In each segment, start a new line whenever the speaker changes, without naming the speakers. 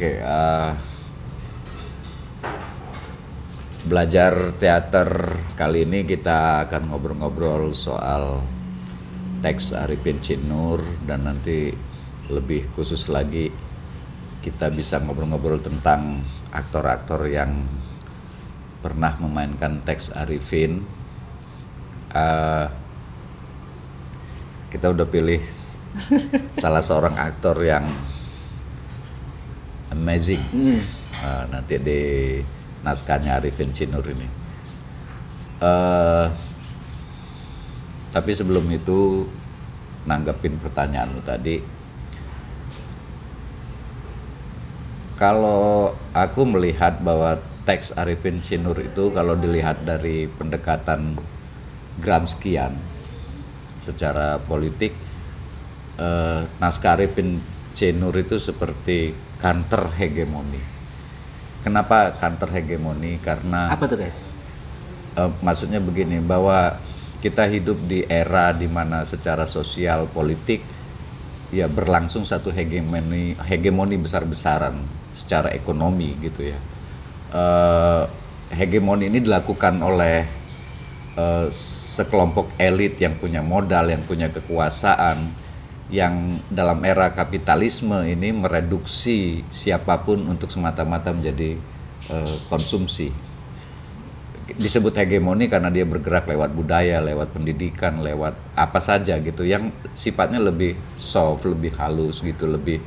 okay, uh, eh, belajar teater kali ini kita akan ngobrol-ngobrol soal teks Arifin Cinur dan nanti lebih khusus lagi kita bisa ngobrol-ngobrol tentang aktor-aktor yang pernah memainkan teks Arifin. Uh, kita udah pilih salah seorang aktor yang amazing hmm. uh, nanti di naskahnya Arifin Cinur ini uh, tapi sebelum itu nanggepin pertanyaanmu tadi kalau aku melihat bahwa teks Arifin Sinur itu kalau dilihat dari pendekatan Gramscian secara politik eh, naskah Arifin Cenur itu seperti kanter hegemoni. Kenapa kanter hegemoni? Karena apa tuh guys? Uh, maksudnya begini bahwa kita hidup di era di mana secara sosial politik ya berlangsung satu hegemoni hegemoni besar-besaran secara ekonomi gitu ya uh, hegemoni ini dilakukan oleh uh, sekelompok elit yang punya modal yang punya kekuasaan yang dalam era kapitalisme ini mereduksi siapapun untuk semata-mata menjadi uh, konsumsi. Disebut hegemoni karena dia bergerak lewat budaya, lewat pendidikan, lewat apa saja gitu yang sifatnya lebih soft, lebih halus gitu, lebih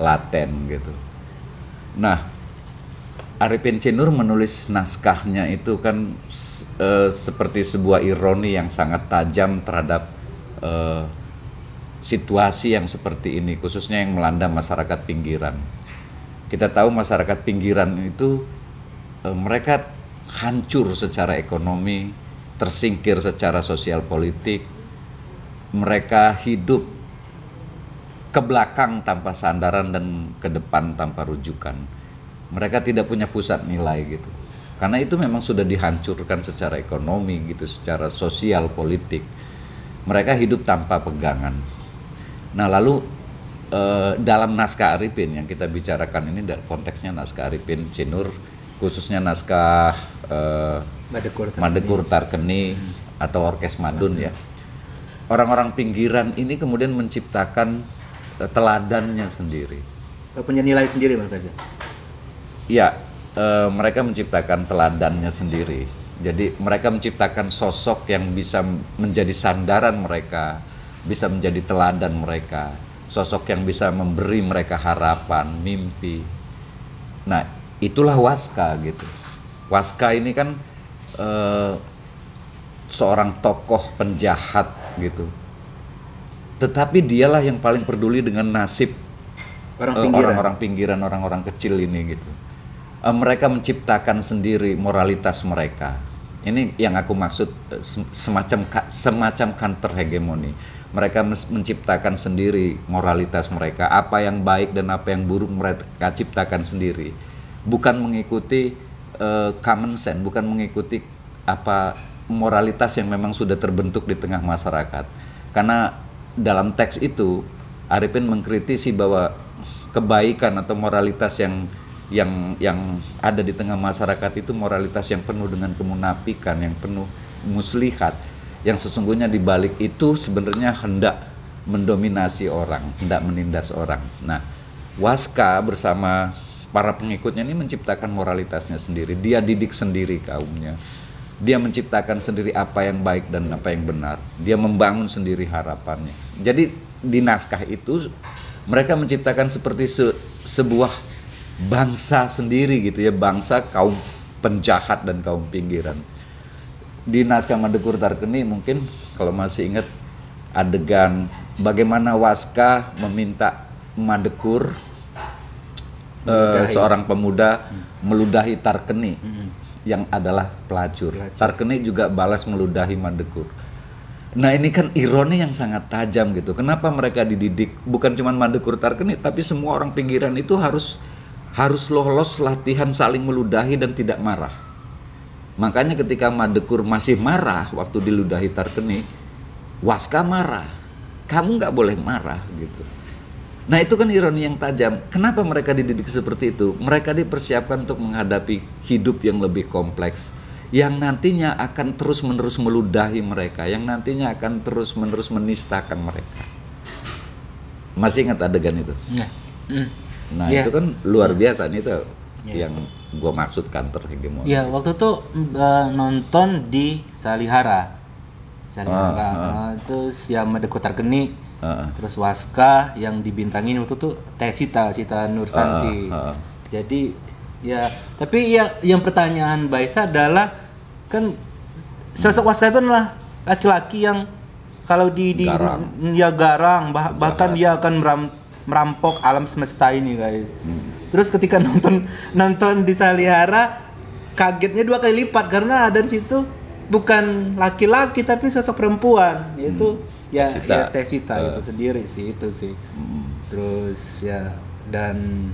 laten gitu. Nah, Arifin Cinur menulis naskahnya itu kan e, seperti sebuah ironi yang sangat tajam terhadap e, situasi yang seperti ini, khususnya yang melanda masyarakat pinggiran. Kita tahu masyarakat pinggiran itu e, mereka hancur secara ekonomi, tersingkir secara sosial politik, mereka hidup ke belakang tanpa sandaran dan ke depan tanpa rujukan. Mereka tidak punya pusat nilai gitu. Karena itu memang sudah dihancurkan secara ekonomi gitu, secara sosial politik. Mereka hidup tanpa pegangan. Nah lalu eh, dalam naskah Arifin yang kita bicarakan ini konteksnya naskah Arifin Cinur khususnya naskah eh, Madegur Tarkeni, hmm. atau Orkes Madun ya. Orang-orang pinggiran ini kemudian menciptakan eh, teladannya sendiri.
Punya nilai sendiri Mas Gaza?
ya eh, mereka menciptakan teladannya sendiri. Jadi mereka menciptakan sosok yang bisa menjadi sandaran mereka bisa menjadi teladan mereka, sosok yang bisa memberi mereka harapan, mimpi. Nah, itulah Waska gitu. Waska ini kan eh, seorang tokoh penjahat gitu. Tetapi dialah yang paling peduli dengan nasib orang eh, pinggiran, orang-orang pinggiran, orang-orang kecil ini gitu. Eh, mereka menciptakan sendiri moralitas mereka. Ini yang aku maksud eh, semacam semacam counter hegemoni mereka menciptakan sendiri moralitas mereka, apa yang baik dan apa yang buruk mereka ciptakan sendiri, bukan mengikuti uh, common sense, bukan mengikuti apa moralitas yang memang sudah terbentuk di tengah masyarakat. Karena dalam teks itu Arifin mengkritisi bahwa kebaikan atau moralitas yang yang yang ada di tengah masyarakat itu moralitas yang penuh dengan kemunafikan, yang penuh muslihat yang sesungguhnya di balik itu sebenarnya hendak mendominasi orang, hendak menindas orang. Nah, Waska bersama para pengikutnya ini menciptakan moralitasnya sendiri. Dia didik sendiri kaumnya. Dia menciptakan sendiri apa yang baik dan apa yang benar. Dia membangun sendiri harapannya. Jadi di naskah itu mereka menciptakan seperti se sebuah bangsa sendiri gitu ya, bangsa kaum penjahat dan kaum pinggiran di naskah Madekur Tarkeni mungkin kalau masih ingat adegan bagaimana Waska meminta Madekur uh, eh, seorang pemuda hmm. meludahi Tarkeni hmm. yang adalah pelacur. pelacur. Tarkeni juga balas meludahi Madekur. Nah ini kan ironi yang sangat tajam gitu. Kenapa mereka dididik bukan cuma Madekur Tarkeni tapi semua orang pinggiran itu harus harus lolos latihan saling meludahi dan tidak marah Makanya ketika Madekur masih marah waktu diludahi Tarkeni, Waska marah. Kamu nggak boleh marah gitu. Nah itu kan ironi yang tajam. Kenapa mereka dididik seperti itu? Mereka dipersiapkan untuk menghadapi hidup yang lebih kompleks. Yang nantinya akan terus-menerus meludahi mereka. Yang nantinya akan terus-menerus menistakan mereka. Masih ingat adegan itu?
Iya. Hmm. Nah, nah ya. itu kan
luar biasa nih tuh yeah. yang gue maksud kantor hegemoni. Iya,
yeah, waktu itu uh, nonton di Salihara. Salihara. Uh, uh. Uh, terus ya Medekotar Geni. Uh, uh. Terus Waska yang dibintangin waktu itu Teh Sita, Sita Nursanti. Ah, uh, ah. uh. Jadi ya, tapi ya yang pertanyaan Baisa adalah kan sosok Waska itu adalah laki-laki yang kalau di, di garang. ya garang bah, bahkan dia akan meram, merampok alam semesta ini guys. Hmm Terus ketika nonton nonton di Salihara kagetnya dua kali lipat karena ada di situ bukan laki-laki tapi sosok perempuan yaitu hmm. ya Tesita, ya Teh uh. itu eh. sendiri sih itu sih. Hmm. Terus ya dan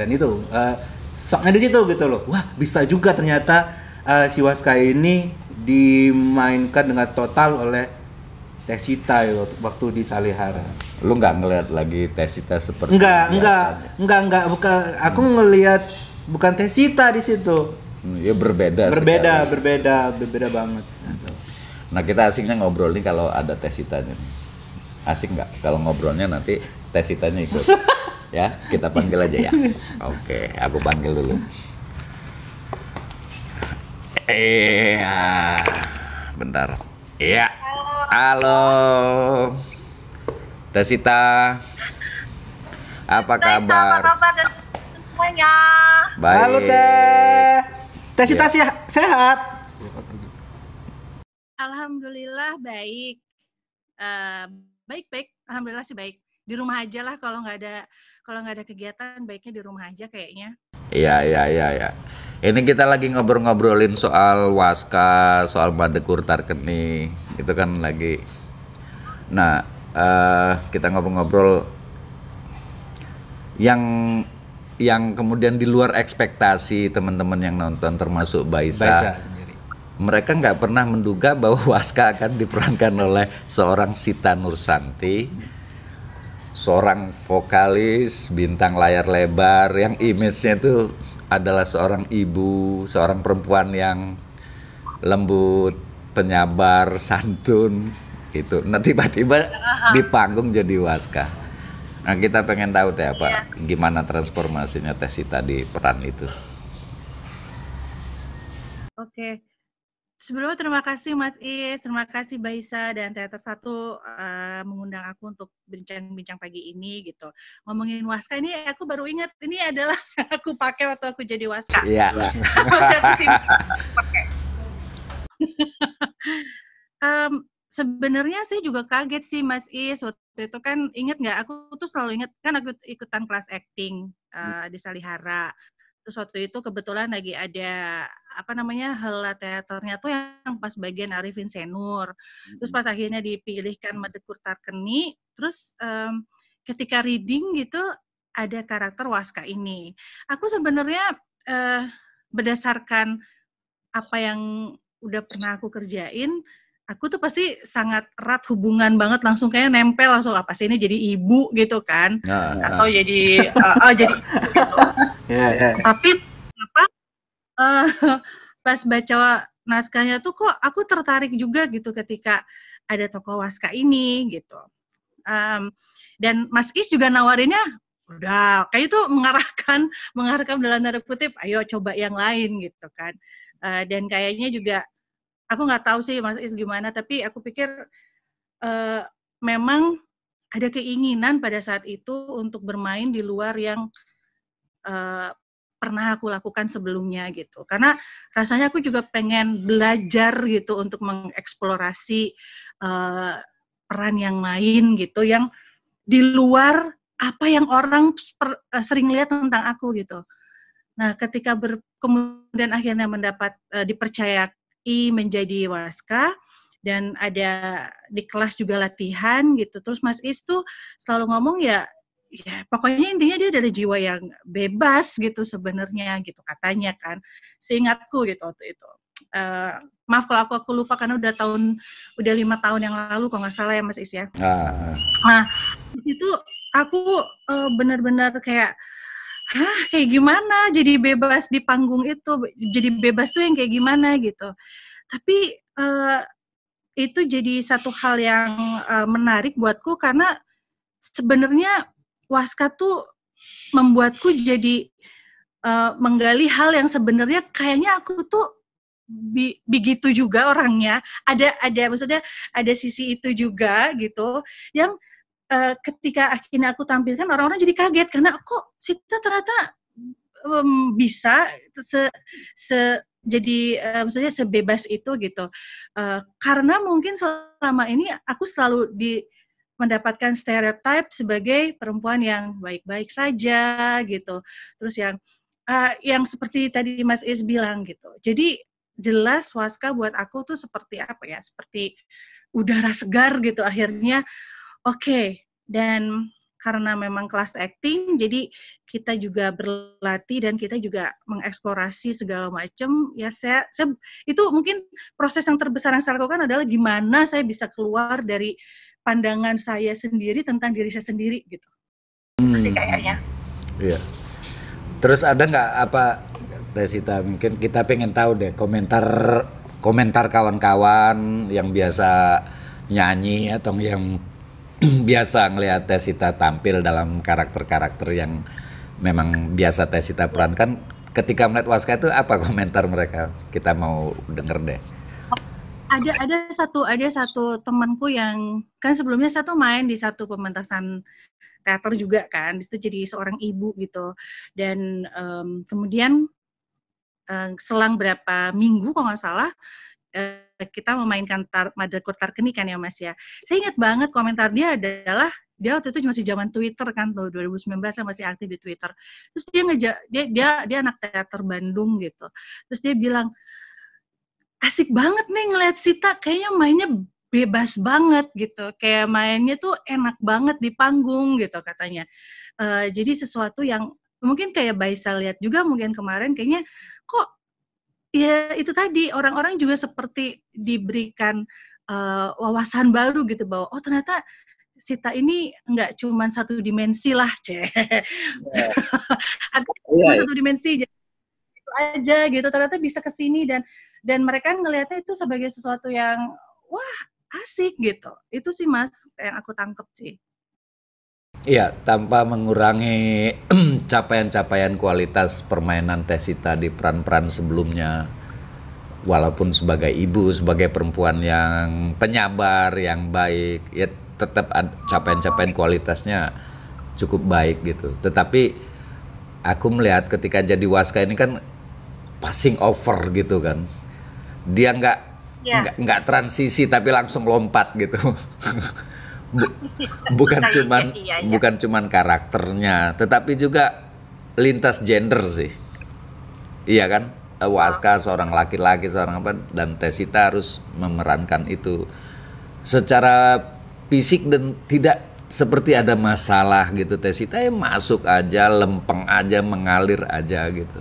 dan itu uh, soknya di situ gitu loh. Wah, bisa juga ternyata uh, si Waska ini dimainkan dengan total oleh Tesita ya waktu di Salihara.
Lu nggak ngelihat lagi Tesita seperti Enggak, enggak,
enggak, enggak, bukan aku hmm. ngelihat bukan Tesita di situ.
Hmm, ya berbeda. Berbeda, sekali.
berbeda, berbeda banget.
Nah, kita asiknya ngobrol nih kalau ada Tesitanya. Asik nggak kalau ngobrolnya nanti Tesitanya ikut. ya, kita panggil aja ya. Oke, aku panggil dulu. Eh, ah, bentar. Iya. Yeah. Halo. Tesita. Apa kabar? Apa
kabar dan semuanya? Baik. Halo Teh.
Tesita ya. sehat.
Alhamdulillah baik. baik eh, baik baik. Alhamdulillah sih baik. Di rumah aja lah kalau nggak ada kalau nggak ada kegiatan baiknya di rumah aja kayaknya.
Iya iya iya iya. Ini kita lagi ngobrol-ngobrolin soal waska, soal Madekur Tarkeni, itu kan lagi. Nah, uh, kita ngobrol-ngobrol yang yang kemudian di luar ekspektasi teman-teman yang nonton termasuk Baisa. Baisa mereka nggak pernah menduga bahwa Waska akan diperankan oleh seorang Sita Nursanti, seorang vokalis bintang layar lebar yang image-nya tuh adalah seorang ibu, seorang perempuan yang lembut, penyabar, santun gitu. Nah tiba-tiba di panggung jadi waska Nah kita pengen tahu teh apa, ya. gimana transformasinya Tesita di peran itu.
Oke. Okay. Sebelumnya terima kasih Mas Is, terima kasih Baisa dan Teater Satu uh, mengundang aku untuk bincang-bincang pagi ini gitu. Ngomongin waska ini aku baru ingat ini adalah yang aku pakai waktu aku jadi waska. Iya. um, sebenarnya sih juga kaget sih Mas Is waktu itu kan inget nggak aku tuh selalu inget kan aku ikutan kelas acting uh, di Salihara Terus waktu itu kebetulan lagi ada apa namanya hela teaternya tuh yang pas bagian Arifin Senur. Terus pas akhirnya dipilihkan Medekur Tarkeni, terus um, ketika reading gitu ada karakter Waska ini. Aku sebenarnya uh, berdasarkan apa yang udah pernah aku kerjain, aku tuh pasti sangat erat hubungan banget langsung kayak nempel langsung apa sih ini jadi ibu gitu kan nah, atau nah. jadi uh, oh, jadi yeah, ya. tapi apa uh, pas baca naskahnya tuh kok aku tertarik juga gitu ketika ada toko Waska ini gitu um, dan Mas Is juga nawarinnya udah kayak itu mengarahkan mengarahkan dalam tanda kutip ayo coba yang lain gitu kan uh, dan kayaknya juga aku nggak tahu sih Mas Is gimana tapi aku pikir uh, memang ada keinginan pada saat itu untuk bermain di luar yang Eh, pernah aku lakukan sebelumnya gitu. Karena rasanya aku juga pengen belajar gitu untuk mengeksplorasi uh, peran yang lain gitu yang di luar apa yang orang per, uh, sering lihat tentang aku gitu. Nah, ketika kemudian akhirnya mendapat uh, dipercayai menjadi waska dan ada di kelas juga latihan gitu. Terus Mas Is tuh selalu ngomong ya ya pokoknya intinya dia dari jiwa yang bebas gitu sebenarnya gitu katanya kan seingatku gitu waktu itu uh, maaf kalau aku aku lupa karena udah tahun udah lima tahun yang lalu kalau nggak salah ya Mas Is ya ah. ah. nah itu aku uh, benar-benar kayak Hah, kayak gimana jadi bebas di panggung itu jadi bebas tuh yang kayak gimana gitu tapi uh, itu jadi satu hal yang uh, menarik buatku karena sebenarnya Waska tuh membuatku jadi uh, menggali hal yang sebenarnya kayaknya aku tuh bi begitu juga orangnya. Ada ada maksudnya ada sisi itu juga gitu yang uh, ketika akhirnya aku tampilkan orang-orang jadi kaget karena kok Sita ternyata um, bisa se, se jadi uh, maksudnya sebebas itu gitu uh, karena mungkin selama ini aku selalu di mendapatkan stereotip sebagai perempuan yang baik-baik saja gitu. Terus yang uh, yang seperti tadi Mas Is bilang gitu. Jadi jelas Waska buat aku tuh seperti apa ya? Seperti udara segar gitu akhirnya. Oke, okay. dan karena memang kelas acting, jadi kita juga berlatih dan kita juga mengeksplorasi segala macam. Ya saya, saya itu mungkin proses yang terbesar yang saya lakukan adalah gimana saya bisa keluar dari pandangan saya sendiri tentang diri saya sendiri gitu.
Hmm. kayaknya. Iya. Terus ada nggak apa Tesita? mungkin kita pengen tahu deh komentar komentar kawan-kawan yang biasa nyanyi atau yang biasa ngelihat Tesita tampil dalam karakter-karakter yang memang biasa Tesita perankan ketika melihat Waska itu apa komentar mereka kita mau denger deh
ada ada satu ada satu temanku yang kan sebelumnya satu main di satu pementasan teater juga kan, di jadi seorang ibu gitu. Dan um, kemudian um, selang berapa minggu kalau nggak salah uh, kita memainkan tar, court Tarkeni kan ya Mas ya. Saya ingat banget komentar dia adalah dia waktu itu masih zaman Twitter kan tuh 2019 saya masih aktif di Twitter. Terus dia ngejak dia dia dia anak teater Bandung gitu. Terus dia bilang asik banget nih ngeliat Sita kayaknya mainnya bebas banget gitu kayak mainnya tuh enak banget di panggung gitu katanya uh, jadi sesuatu yang mungkin kayak Baisa lihat juga mungkin kemarin kayaknya kok ya itu tadi orang-orang juga seperti diberikan uh, wawasan baru gitu bahwa oh ternyata Sita ini nggak cuma satu dimensi lah, cek. Yeah. yeah. Iya. satu dimensi, jadi aja gitu ternyata bisa ke sini dan dan mereka ngelihatnya itu sebagai sesuatu yang wah asik gitu itu sih mas yang aku tangkep sih
Iya, tanpa mengurangi capaian-capaian kualitas permainan Tesita di peran-peran sebelumnya. Walaupun sebagai ibu, sebagai perempuan yang penyabar, yang baik, ya tetap capaian-capaian kualitasnya cukup baik gitu. Tetapi aku melihat ketika jadi waska ini kan passing over gitu kan dia nggak iya. nggak yeah. transisi tapi langsung lompat gitu bukan cuman gitu ya, ya. bukan cuman karakternya, tetapi juga lintas gender sih. Iya kan? Waska oh. seorang laki-laki, seorang apa dan Tesita harus memerankan itu secara fisik dan tidak seperti ada masalah gitu Tesita ya masuk aja, lempeng aja, mengalir aja gitu.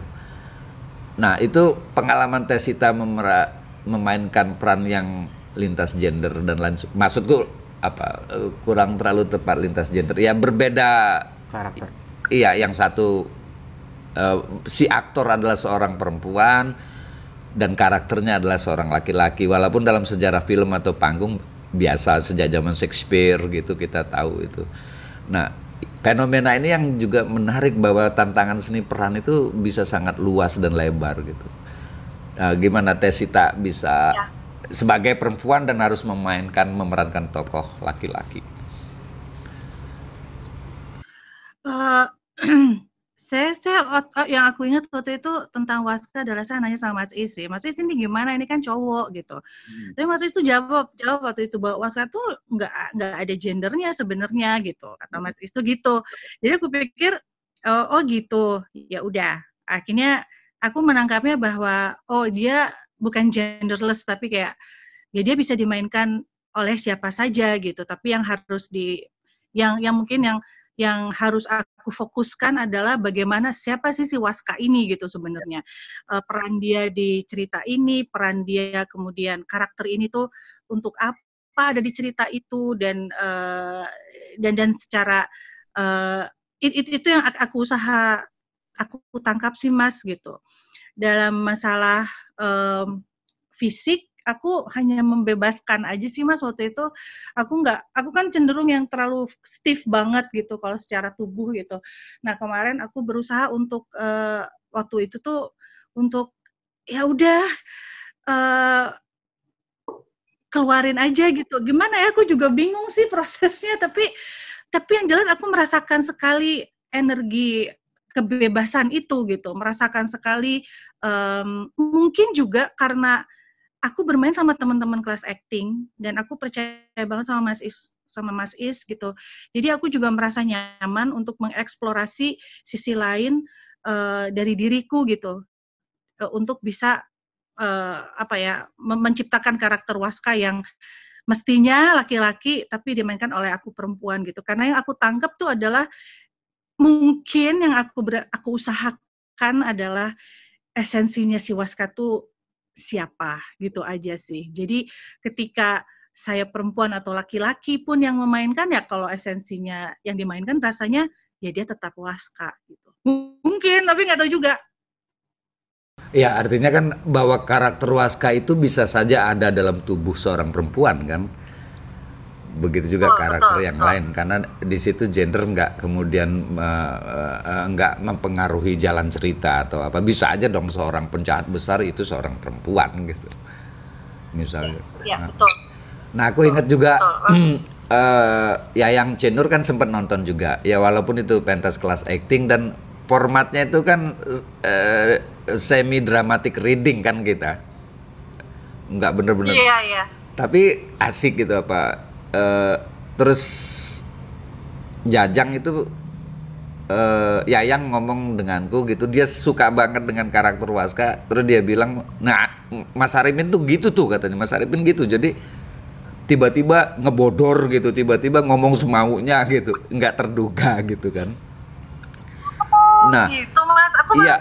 Nah, itu pengalaman Tesita memera, memainkan peran yang lintas gender dan lain maksudku apa eh, kurang terlalu tepat lintas gender. Ya berbeda karakter. Iya, yang satu uh, si aktor adalah seorang perempuan dan karakternya adalah seorang laki-laki walaupun dalam sejarah film atau panggung biasa sejak zaman Shakespeare gitu kita tahu itu. Nah, fenomena ini yang juga menarik bahwa tantangan seni peran itu bisa sangat luas dan lebar gitu. Nah, gimana Tesita bisa ya. sebagai perempuan dan harus memainkan memerankan tokoh laki-laki?
saya saya yang aku ingat waktu itu tentang waska adalah saya nanya sama Mas isi Mas isi ini gimana ini kan cowok gitu hmm. tapi Mas isi tuh jawab jawab waktu itu bahwa waska tuh nggak nggak ada gendernya sebenarnya gitu kata Mas isi tuh gitu jadi aku pikir oh, oh gitu ya udah akhirnya aku menangkapnya bahwa oh dia bukan genderless tapi kayak ya dia bisa dimainkan oleh siapa saja gitu tapi yang harus di yang yang mungkin yang yang harus aku fokuskan adalah bagaimana siapa sih si Waska ini gitu sebenarnya uh, peran dia di cerita ini peran dia kemudian karakter ini tuh untuk apa ada di cerita itu dan uh, dan dan secara uh, eh, itu itu yang aku usaha aku tangkap sih mas gitu dalam masalah um, fisik aku hanya membebaskan aja sih mas waktu itu aku nggak aku kan cenderung yang terlalu stiff banget gitu kalau secara tubuh gitu nah kemarin aku berusaha untuk uh, waktu itu tuh untuk ya udah uh, keluarin aja gitu gimana ya aku juga bingung sih prosesnya tapi tapi yang jelas aku merasakan sekali energi kebebasan itu gitu merasakan sekali um, mungkin juga karena aku bermain sama teman-teman kelas acting dan aku percaya banget sama Mas Is sama Mas Is gitu. Jadi aku juga merasa nyaman untuk mengeksplorasi sisi lain uh, dari diriku gitu uh, untuk bisa uh, apa ya menciptakan karakter Waska yang mestinya laki-laki tapi dimainkan oleh aku perempuan gitu. Karena yang aku tangkap tuh adalah mungkin yang aku aku usahakan adalah esensinya si Waska tuh siapa gitu aja sih. Jadi ketika saya perempuan atau laki-laki pun yang memainkan ya kalau esensinya yang dimainkan rasanya ya dia tetap waska gitu. Mungkin tapi nggak tahu juga.
Ya artinya kan bahwa karakter waska itu bisa saja ada dalam tubuh seorang perempuan kan begitu juga oh, karakter betul, yang betul. lain karena di situ gender nggak kemudian uh, uh, mempengaruhi jalan cerita atau apa bisa aja dong seorang penjahat besar itu seorang perempuan gitu misalnya ya, nah. betul nah aku ingat juga uh, ya yang Cenur kan sempat nonton juga ya walaupun itu pentas kelas acting dan formatnya itu kan uh, semi dramatic reading kan kita nggak bener-bener iya, iya. tapi asik gitu apa uh, terus Jajang itu uh, Yayang ngomong denganku gitu dia suka banget dengan karakter Waska terus dia bilang nah Mas Arifin tuh gitu tuh katanya Mas Arifin gitu jadi tiba-tiba ngebodor gitu tiba-tiba ngomong semaunya gitu nggak terduga gitu kan nah gitu mas aku iya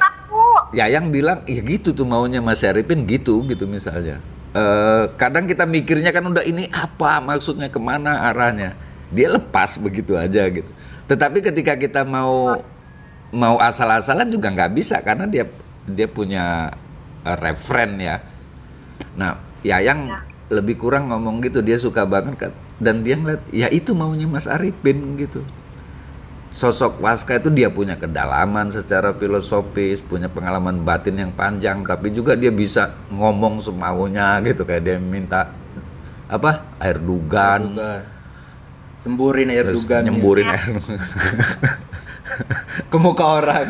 Yayang bilang ya gitu tuh maunya Mas Arifin gitu gitu misalnya Eh, kadang kita mikirnya kan udah ini apa maksudnya kemana arahnya dia lepas begitu aja gitu tetapi ketika kita mau mau asal-asalan juga nggak bisa karena dia dia punya uh, eh, referen ya nah Yayang ya. lebih kurang ngomong gitu dia suka banget kan. dan dia ngeliat ya itu maunya Mas Arifin gitu sosok Waska itu dia punya kedalaman secara filosofis, punya pengalaman batin yang panjang, tapi juga dia bisa ngomong semaunya gitu kayak dia minta apa air dugan, air dugan. semburin air Terus dugan, nyemburin ya. air ke muka orang.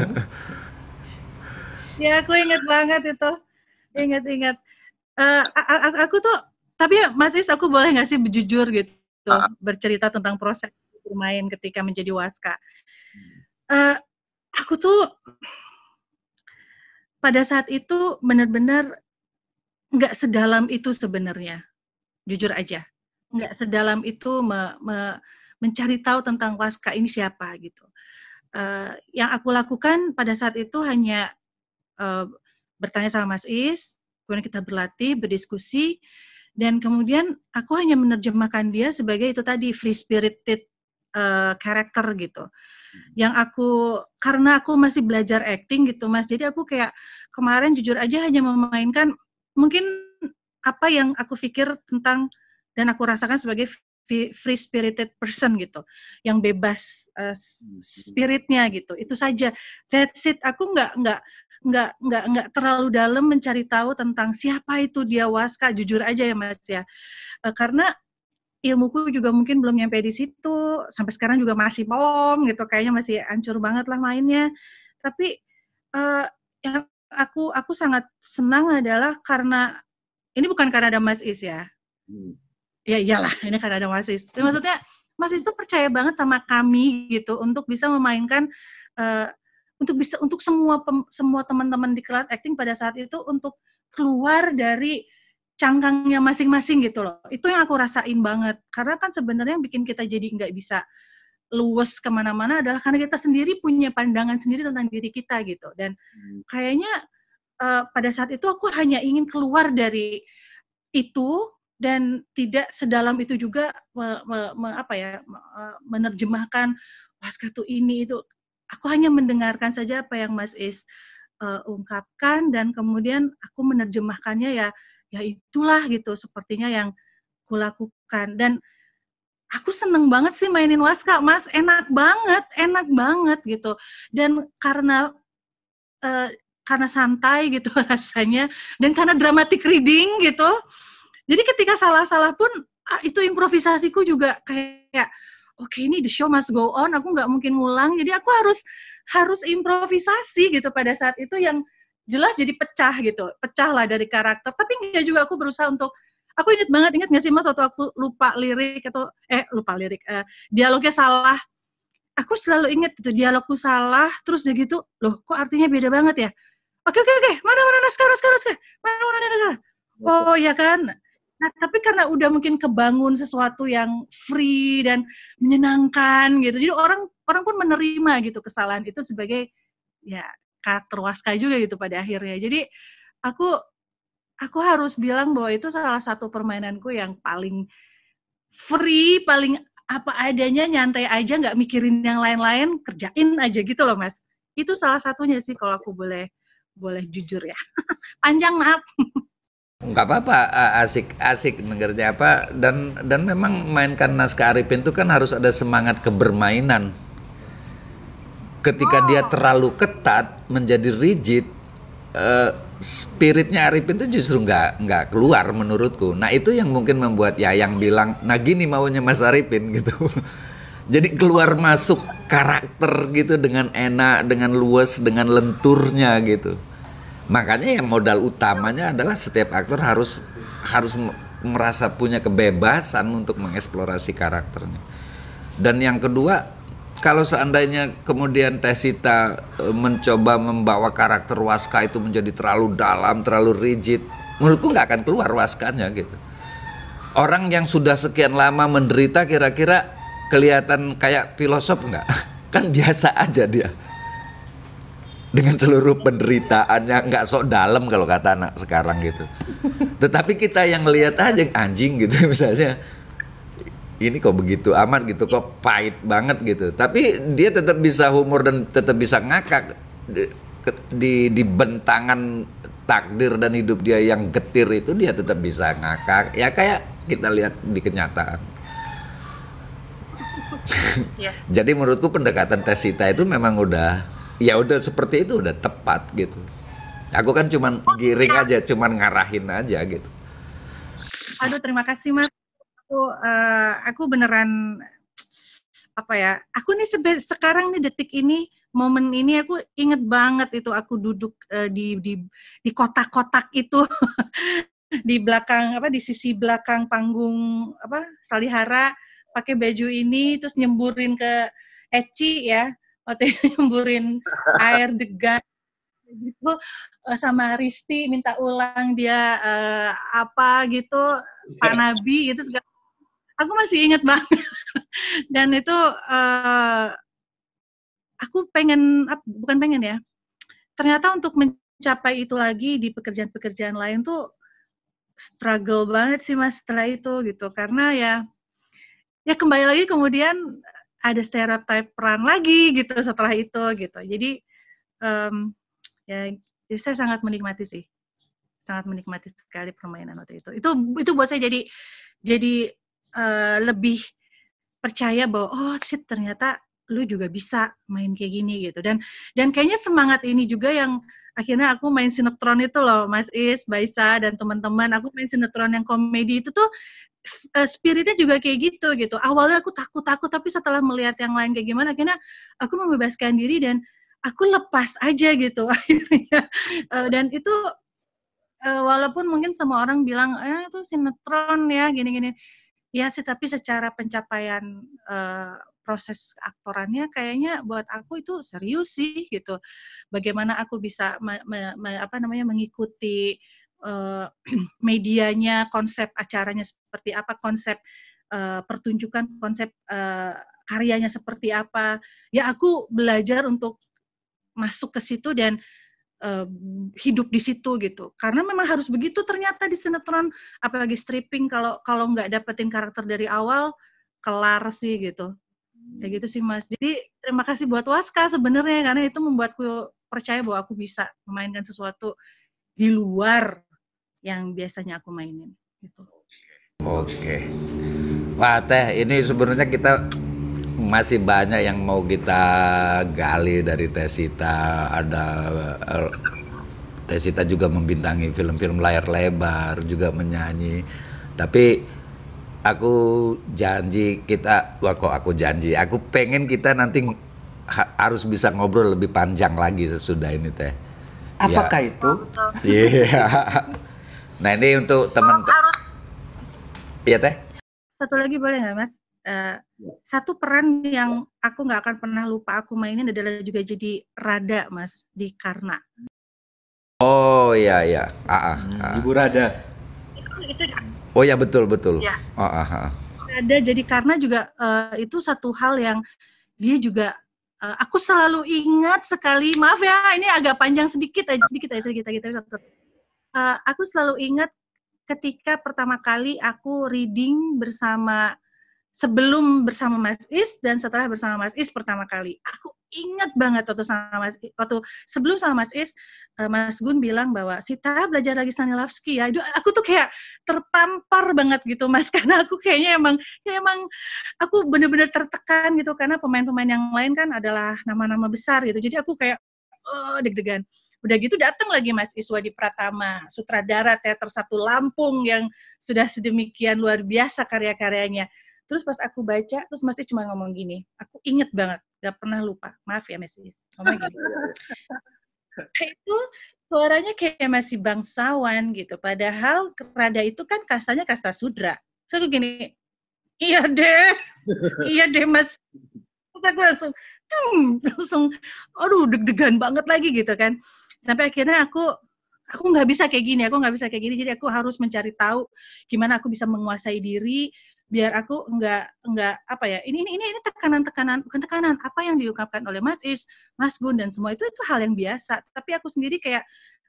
Ya aku inget banget itu, inget-inget. Uh, eh, aku tuh tapi Mas Is aku boleh ngasih sih jujur gitu uh. bercerita tentang proses bermain ketika menjadi waska. Uh, aku tuh pada saat itu benar-benar nggak sedalam itu sebenarnya, jujur aja, nggak ya. sedalam itu me, me, mencari tahu tentang waska ini siapa gitu. Uh, yang aku lakukan pada saat itu hanya uh, bertanya sama Mas Is, kemudian kita berlatih, berdiskusi, dan kemudian aku hanya menerjemahkan dia sebagai itu tadi free spirited uh, karakter gitu. Hmm. Yang aku karena aku masih belajar acting gitu Mas. Jadi aku kayak kemarin jujur aja hanya memainkan mungkin apa yang aku pikir tentang dan aku rasakan sebagai free spirited person gitu, yang bebas uh, spiritnya gitu. Itu saja. That's it. Aku nggak nggak nggak nggak nggak terlalu dalam mencari tahu tentang siapa itu dia waska. Jujur aja ya Mas ya, uh, karena ilmuku juga mungkin belum nyampe di situ sampai sekarang juga masih belum gitu kayaknya masih hancur banget lah mainnya tapi uh, yang aku aku sangat senang adalah karena ini bukan karena ada Mas Is ya hmm. ya iyalah ini karena ada Mas Is hmm. maksudnya Mas Is itu percaya banget sama kami gitu untuk bisa memainkan uh, untuk bisa untuk semua pem, semua teman-teman di kelas acting pada saat itu untuk keluar dari cangkangnya masing-masing gitu loh. Itu yang aku rasain banget. Karena kan sebenarnya yang bikin kita jadi nggak bisa luwes kemana-mana adalah karena kita sendiri punya pandangan sendiri tentang diri kita gitu. Dan hmm. kayaknya uh, pada saat itu aku hanya ingin keluar dari itu dan tidak sedalam itu juga me, me, me, apa ya me, eh, menerjemahkan waskatu ini itu. Aku hanya mendengarkan saja apa yang Mas Is uh, ungkapkan dan kemudian aku menerjemahkannya ya ya itulah gitu sepertinya yang kulakukan dan aku seneng banget sih mainin waska mas enak banget enak banget gitu dan karena uh, karena santai gitu rasanya dan karena dramatic reading gitu jadi ketika salah-salah pun ah, itu improvisasiku juga kayak oke okay, ini the show must go on aku nggak mungkin ngulang jadi aku harus harus improvisasi gitu pada saat itu yang jelas jadi pecah gitu pecah lah dari karakter tapi enggak juga aku berusaha untuk aku inget banget inget gak sih mas waktu aku lupa lirik atau eh lupa lirik eh, dialognya salah aku selalu inget itu dialogku salah terus udah gitu loh kok artinya beda banget ya oke oke oke mana mana naskah naskah naskah mana mana naskah oh ya kan Nah, tapi karena udah mungkin kebangun sesuatu yang free dan menyenangkan gitu. Jadi orang orang pun menerima gitu kesalahan itu sebagai ya terwaskan juga gitu pada akhirnya. Jadi aku aku harus bilang bahwa itu salah satu permainanku yang paling free, paling apa adanya, nyantai aja, nggak mikirin yang lain-lain, kerjain aja gitu loh mas. Itu salah satunya sih kalau aku boleh boleh jujur ya. Panjang maaf.
Enggak apa-apa, asik asik dengernya apa dan dan memang mainkan naskah Arifin itu kan harus ada semangat kebermainan ketika oh. dia terlalu ketat menjadi rigid uh, spiritnya Arifin itu justru nggak nggak keluar menurutku. Nah itu yang mungkin membuat ya yang bilang, nah gini maunya Mas Arifin gitu. Jadi keluar masuk karakter gitu dengan enak, dengan luas, dengan lenturnya gitu. Makanya yang modal utamanya adalah setiap aktor harus harus merasa punya kebebasan untuk mengeksplorasi karakternya. Dan yang kedua kalau seandainya kemudian Tesita e, mencoba membawa karakter Waska itu menjadi terlalu dalam, terlalu rigid, menurutku nggak akan keluar Waskanya gitu. Orang yang sudah sekian lama menderita kira-kira kelihatan kayak filosof nggak? Kan biasa aja dia. Dengan seluruh penderitaannya nggak sok dalam kalau kata anak sekarang gitu. Tetapi kita yang lihat aja anjing gitu misalnya ini kok begitu amat gitu kok pahit banget gitu tapi dia tetap bisa humor dan tetap bisa ngakak di, di, bentangan takdir dan hidup dia yang getir itu dia tetap bisa ngakak ya kayak kita lihat di kenyataan ya. jadi menurutku pendekatan tesita itu memang udah ya udah seperti itu udah tepat gitu aku kan cuman oh, giring iya. aja cuman ngarahin aja gitu
aduh terima kasih mas itu uh, aku beneran apa ya aku nih sebe- sekarang nih detik ini momen ini aku inget banget itu aku duduk uh, di di di kotak-kotak itu di belakang apa di sisi belakang panggung apa Salihara pakai baju ini terus nyemburin ke Eci ya waktu nyemburin air degan gitu sama Risti minta ulang dia uh, apa gitu Pak Nabi gitu segala aku masih inget banget dan itu uh, aku pengen bukan pengen ya ternyata untuk mencapai itu lagi di pekerjaan-pekerjaan lain tuh struggle banget sih mas setelah itu gitu karena ya ya kembali lagi kemudian ada stereotip peran lagi gitu setelah itu gitu jadi um, ya saya sangat menikmati sih sangat menikmati sekali permainan waktu itu itu itu buat saya jadi jadi Eh, lebih percaya bahwa oh shit ternyata lu juga bisa main kayak gini gitu dan dan kayaknya semangat ini juga yang akhirnya aku main sinetron itu loh Mas Is, Baisa dan teman-teman aku main sinetron yang komedi itu tuh eh, spiritnya juga kayak gitu gitu awalnya aku takut takut tapi setelah melihat yang lain kayak gimana akhirnya aku membebaskan diri dan aku lepas aja gitu akhirnya eh, dan itu walaupun mungkin semua orang bilang eh itu sinetron ya gini-gini Iya sih, tapi secara pencapaian uh, proses aktorannya kayaknya buat aku itu serius sih gitu. Bagaimana aku bisa me, me, me, apa namanya mengikuti uh, medianya, konsep acaranya seperti apa, konsep uh, pertunjukan, konsep uh, karyanya seperti apa. Ya aku belajar untuk masuk ke situ dan hidup di situ gitu karena memang harus begitu ternyata di sinetron apalagi stripping kalau kalau nggak dapetin karakter dari awal kelar sih gitu kayak gitu sih mas jadi terima kasih buat Waska sebenarnya karena itu membuatku percaya bahwa aku bisa memainkan sesuatu di luar yang biasanya aku mainin gitu
oke okay. Wah teh, ini sebenarnya kita masih banyak yang mau kita gali dari Tesita. Ada eh, Tesita juga membintangi film-film layar lebar, juga menyanyi. Tapi aku janji kita, wah kok aku janji, aku pengen kita nanti harus bisa ngobrol lebih panjang lagi sesudah ini teh. Apakah ya. itu? Iya. Yeah. nah ini untuk teman. Harus. Iya teh.
Satu lagi boleh nggak mas? Uh, satu peran yang aku nggak akan pernah lupa aku mainin adalah juga jadi Rada mas di Karna.
Oh iya iya, ah, ah, hmm, ah. Ibu Rada. oh ya betul betul. Ya. Oh, ah, ah.
Rada jadi Karna juga uh, itu satu hal yang dia juga uh, aku selalu ingat sekali. Maaf ya, ini agak panjang sedikit aja sedikit aja sedikit aja. Uh, aku selalu ingat ketika pertama kali aku reading bersama sebelum bersama Mas Is dan setelah bersama Mas Is pertama kali. Aku ingat banget waktu sama Mas Is, waktu sebelum sama Mas Is, eh, Mas Gun bilang bahwa Sita belajar lagi Stanislavski ya. Itu aku tuh kayak tertampar banget gitu Mas karena aku kayaknya emang ya emang aku bener-bener tertekan gitu karena pemain-pemain yang lain kan adalah nama-nama besar gitu. Jadi aku kayak oh, deg-degan. Udah gitu datang lagi Mas Iswadi Pratama, sutradara teater satu Lampung yang sudah sedemikian luar biasa karya-karyanya. Terus pas aku baca, terus masih cuma ngomong gini, aku inget banget, gak pernah lupa. Maaf ya Mas ngomong gini. Gitu. itu suaranya kayak masih bangsawan gitu. Padahal Kerada itu kan kastanya kasta sudra. Terus aku gini, iya deh, iya deh Mas. Terus aku langsung, hmm, langsung, aduh deg-degan banget lagi gitu kan. Sampai akhirnya aku aku nggak bisa kayak gini, aku nggak bisa kayak gini, jadi aku harus mencari tahu gimana aku bisa menguasai diri, biar aku enggak enggak apa ya ini ini ini tekanan-tekanan bukan tekanan apa yang diungkapkan oleh Mas Is, Mas Gun dan semua itu itu hal yang biasa tapi aku sendiri kayak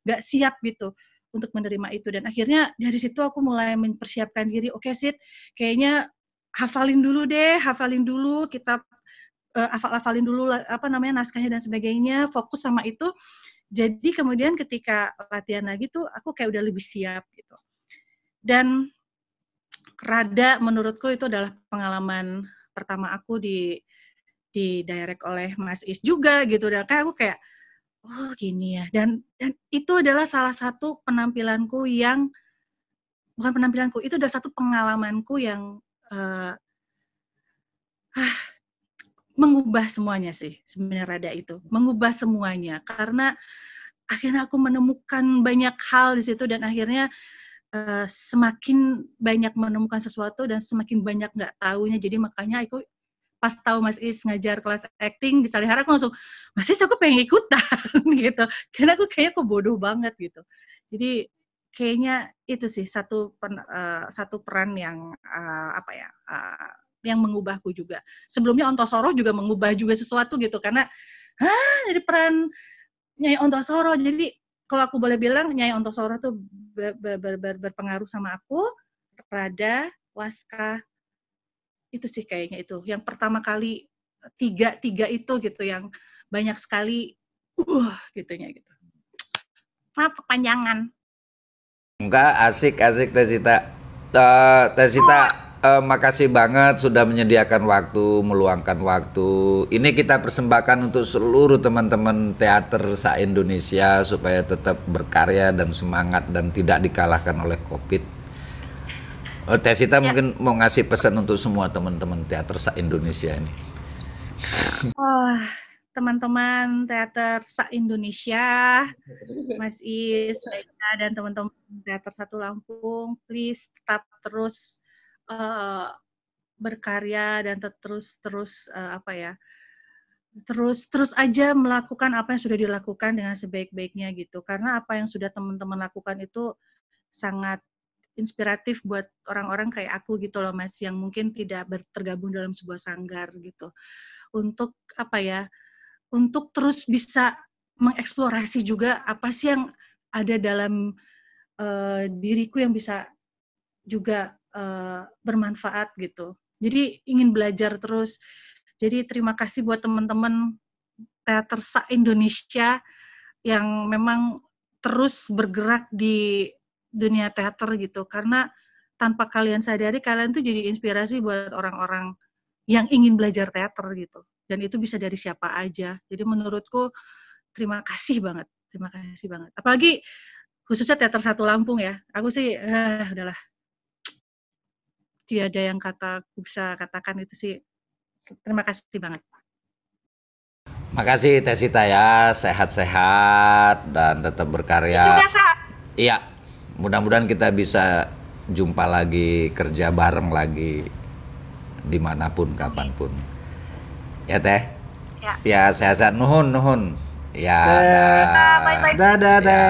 enggak siap gitu untuk menerima itu dan akhirnya dari situ aku mulai mempersiapkan diri oke okay, Sid kayaknya hafalin dulu deh hafalin dulu kitab uh, eh, hafal-hafalin dulu apa namanya naskahnya dan sebagainya fokus sama itu jadi kemudian ketika latihan lagi tuh aku kayak udah lebih siap gitu dan rada menurutku itu adalah pengalaman pertama aku di di direct oleh Mas Is juga gitu dan kayak aku kayak oh gini ya dan dan itu adalah salah satu penampilanku yang bukan penampilanku itu adalah satu pengalamanku yang uh, ah, mengubah semuanya sih sebenarnya rada itu mengubah semuanya karena akhirnya aku menemukan banyak hal di situ dan akhirnya Eh, semakin banyak menemukan sesuatu dan semakin banyak nggak tahunya jadi makanya aku pas tahu Mas Is ngajar kelas acting di Salihara aku langsung Mas Is aku pengen ikutan gitu karena aku kayaknya aku bodoh banget gitu jadi kayaknya itu sih satu pen, uh, eh, satu peran yang uh, apa ya uh, yang mengubahku juga sebelumnya Ontosoro juga mengubah juga sesuatu gitu karena ah jadi peran Nyai Ontosoro jadi kalau aku boleh bilang Nyai Ontosoro tuh ber, ber, ber, berpengaruh sama aku Rada Waska itu sih kayaknya itu yang pertama kali tiga tiga itu gitu yang banyak sekali uh gitunya gitu maaf kepanjangan
enggak asik asik Tesita, eh, Tesita. oh uh, makasih banget sudah menyediakan waktu, meluangkan waktu. Ini kita persembahkan untuk seluruh teman-teman teater se-Indonesia supaya tetap berkarya dan semangat dan tidak dikalahkan oleh COVID. Oh, Tesita ya. mungkin mau ngasih pesan untuk semua teman-teman teater se-Indonesia ini.
Wah, teman-teman teater se-Indonesia, Mas Is, dan teman-teman teater satu Lampung, please tetap terus uh, berkarya dan terus terus uh, apa ya terus terus aja melakukan apa yang sudah dilakukan dengan sebaik-baiknya gitu karena apa yang sudah teman-teman lakukan itu sangat inspiratif buat orang-orang kayak aku gitu loh mas yang mungkin tidak tergabung dalam sebuah sanggar gitu untuk apa ya untuk terus bisa mengeksplorasi juga apa sih yang ada dalam uh, diriku yang bisa juga Eh, bermanfaat gitu. Jadi ingin belajar terus. Jadi terima kasih buat teman-teman teater sa Indonesia yang memang terus bergerak di dunia teater gitu. Karena tanpa kalian sadari kalian tuh jadi inspirasi buat orang-orang yang ingin belajar teater gitu. Dan itu bisa dari siapa aja. Jadi menurutku terima kasih banget, terima kasih banget. Apalagi khususnya teater satu Lampung ya. Aku sih eh, udahlah tiada yang kata bisa katakan itu sih terima kasih banget
Makasih Teh ya, sehat-sehat dan tetap berkarya. Iya, mudah-mudahan kita bisa jumpa lagi, kerja bareng lagi, dimanapun, kapanpun. Ya Teh? Ya. Ya, sehat-sehat. Nuhun, nuhun. Ya, dadah. Dadah, dadah. dadah.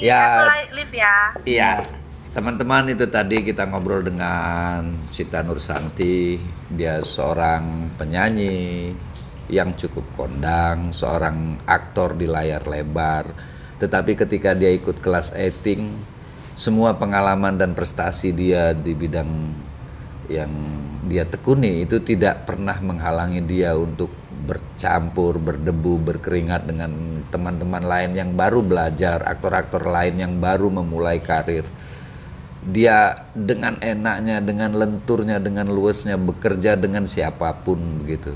Iya, ya. Ya.
Ya. ya
teman-teman itu tadi kita ngobrol dengan Sita Santi dia seorang penyanyi yang cukup kondang seorang aktor di layar lebar tetapi ketika dia ikut kelas acting semua pengalaman dan prestasi dia di bidang yang dia tekuni itu tidak pernah menghalangi dia untuk bercampur, berdebu, berkeringat dengan teman-teman lain yang baru belajar, aktor-aktor lain yang baru memulai karir dia dengan enaknya, dengan lenturnya, dengan luasnya bekerja dengan siapapun begitu.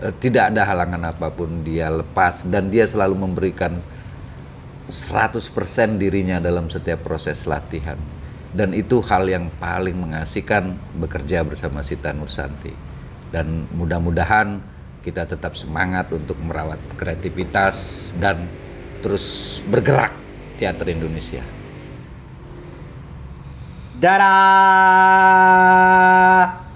Eh, tidak ada halangan apapun dia lepas dan dia selalu memberikan 100% dirinya dalam setiap proses latihan. Dan itu hal yang paling mengasihkan bekerja bersama Sita Nursanti. Dan mudah-mudahan kita tetap semangat untuk merawat kreativitas dan terus bergerak teater Indonesia.
だらー